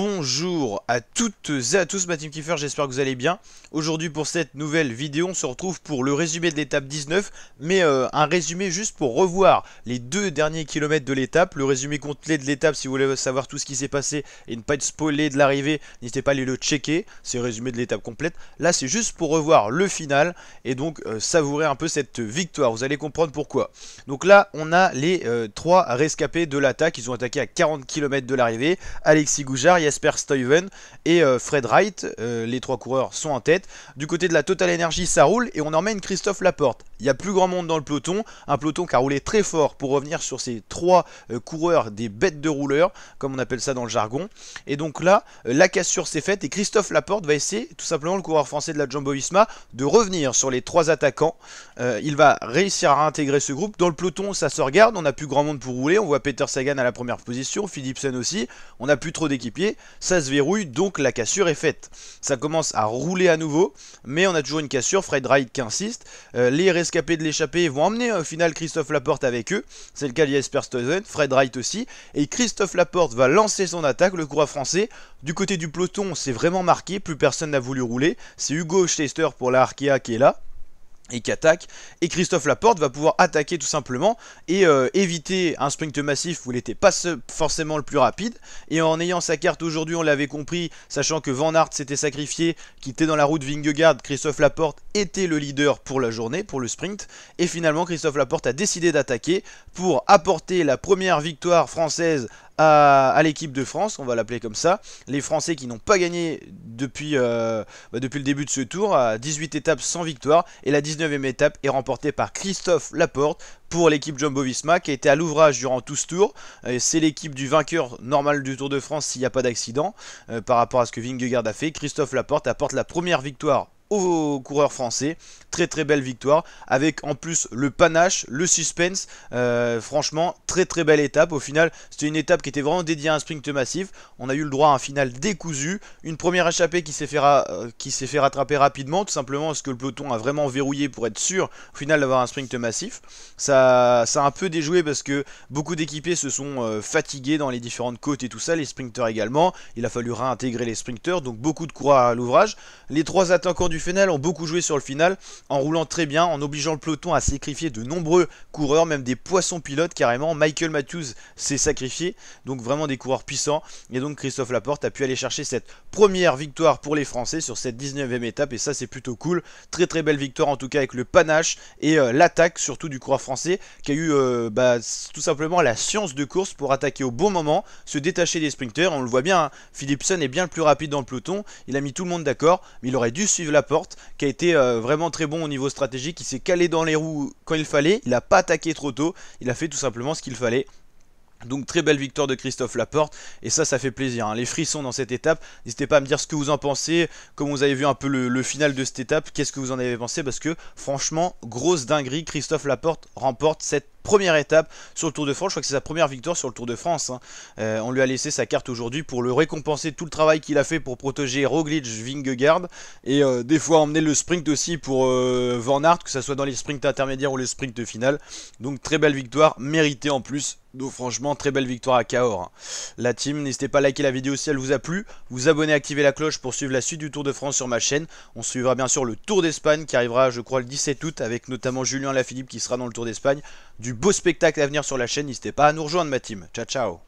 Bonjour à toutes et à tous, ma team Kiefer, j'espère que vous allez bien. Aujourd'hui pour cette nouvelle vidéo, on se retrouve pour le résumé de l'étape 19, mais euh, un résumé juste pour revoir les deux derniers kilomètres de l'étape, le résumé complet de l'étape si vous voulez savoir tout ce qui s'est passé et ne pas être spoilé de l'arrivée, n'hésitez pas à aller le checker, c'est le résumé de l'étape complète. Là c'est juste pour revoir le final et donc euh, savourer un peu cette victoire, vous allez comprendre pourquoi. Donc là on a les euh, trois rescapés de l'attaque, ils ont attaqué à 40 km de l'arrivée, Alexis Goujard, Jesper Stuyven et euh, Fred Wright. Euh, les trois coureurs sont en tête. Du côté de la Total Energy, ça roule et on emmène Christophe Laporte il n'y a plus grand monde dans le peloton. Un peloton qui a roulé très fort pour revenir sur ces trois euh, coureurs des bêtes de rouleurs, comme on appelle ça dans le jargon. Et donc là, euh, la cassure s'est faite et Christophe Laporte va essayer, tout simplement le coureur français de la Jumbo Visma, de revenir sur les trois attaquants. Euh, il va réussir à réintégrer ce groupe. Dans le peloton, ça se regarde, on n'a plus grand monde pour rouler. On voit Peter Sagan à la première position, Philipson aussi. On n'a plus trop d'équipiers. Ça se verrouille, donc la cassure est faite. Ça commence à rouler à nouveau, mais on a toujours une cassure. Fred Wright qui insiste. les de l'échappée. vont emmener euh, au final Christophe Laporte avec eux. C'est le cas de Jesper Fred Wright aussi. Et Christophe Laporte va lancer son attaque, le courant français. Du côté du peloton, c'est vraiment marqué. Plus personne n'a voulu rouler. C'est Hugo Schlester pour la Arkea qui est là et qui attaque, et Christophe Laporte va pouvoir attaquer tout simplement et euh, éviter un sprint massif où il n'était pas forcément le plus rapide, et en ayant sa carte aujourd'hui, on l'avait compris, sachant que Van Hart s'était sacrifié, était dans la route Vingegaard, Christophe Laporte était le leader pour la journée, pour le sprint. Et finalement, Christophe Laporte a décidé d'attaquer pour apporter la première victoire française à, l'équipe de France, on va l'appeler comme ça. Les Français qui n'ont pas gagné depuis, euh, bah, depuis le début de ce tour, à 18 étapes sans victoire. Et la 19e étape est remportée par Christophe Laporte pour l'équipe Jumbo Visma qui a été à l'ouvrage durant tout ce tour. C'est l'équipe du vainqueur normal du Tour de France s'il n'y a pas d'accident euh, par rapport à ce que Vingegaard a fait. Christophe Laporte apporte la première victoire aux coureurs français. Très très belle victoire avec en plus le panache, le suspense. Euh, franchement, très très belle étape. Au final, c'était une étape qui était vraiment dédiée à un sprint massif. On a eu le droit à un final décousu, une première échappée qui s'est fait, euh, s'est fait, rattraper rapidement, tout simplement parce que le peloton a vraiment verrouillé pour être sûr au final d'avoir un sprint massif. Ça, ça a un peu déjoué parce que beaucoup d'équipiers se sont euh, fatigués dans les différentes côtes et tout ça, les sprinteurs également. Il a fallu réintégrer les sprinteurs, donc beaucoup de coureurs à l'ouvrage. Les trois attaquants du ont beaucoup joué sur le final, en roulant très bien, en obligeant le peloton à sacrifier de nombreux coureurs, même des poissons pilotes carrément. Michael Matthews s'est sacrifié, donc vraiment des coureurs puissants. Et donc Christophe Laporte a pu aller chercher cette première victoire pour les Français sur cette 19 e étape, et ça c'est plutôt cool. Très très belle victoire en tout cas avec le panache et euh, l'attaque surtout du coureur français qui a eu euh, bah, tout simplement la science de course pour attaquer au bon moment, se détacher des sprinters. On le voit bien, hein. Philipson est bien le plus rapide dans le peloton, il a mis tout le monde d'accord, mais il aurait dû suivre la qui a été euh, vraiment très bon au niveau stratégique. Il s'est calé dans les roues quand il fallait. Il n'a pas attaqué trop tôt. Il a fait tout simplement ce qu'il fallait. Donc très belle victoire de Christophe Laporte et ça ça fait plaisir, hein. les frissons dans cette étape, n'hésitez pas à me dire ce que vous en pensez, comme vous avez vu un peu le, le final de cette étape, qu'est-ce que vous en avez pensé parce que franchement grosse dinguerie, Christophe Laporte remporte cette première étape sur le Tour de France. Je crois que c'est sa première victoire sur le Tour de France. Hein. Euh, on lui a laissé sa carte aujourd'hui pour le récompenser tout le travail qu'il a fait pour protéger Roglic, Vingegaard et euh, des fois emmener le sprint aussi pour euh, Van Aert, que ce soit dans les sprints intermédiaires ou les sprints finale. Donc très belle victoire, méritée en plus. Donc franchement, très belle victoire à Cahors. Hein. La team, n'hésitez pas à liker la vidéo si elle vous a plu, vous abonner, activer la cloche pour suivre la suite du Tour de France sur ma chaîne. On suivra bien sûr le Tour d'Espagne qui arrivera je crois le 17 août avec notamment Julien Lafilippe qui sera dans le Tour d'Espagne. Du Beau spectacle à venir sur la chaîne. N'hésitez pas à nous rejoindre, ma team. Ciao, ciao.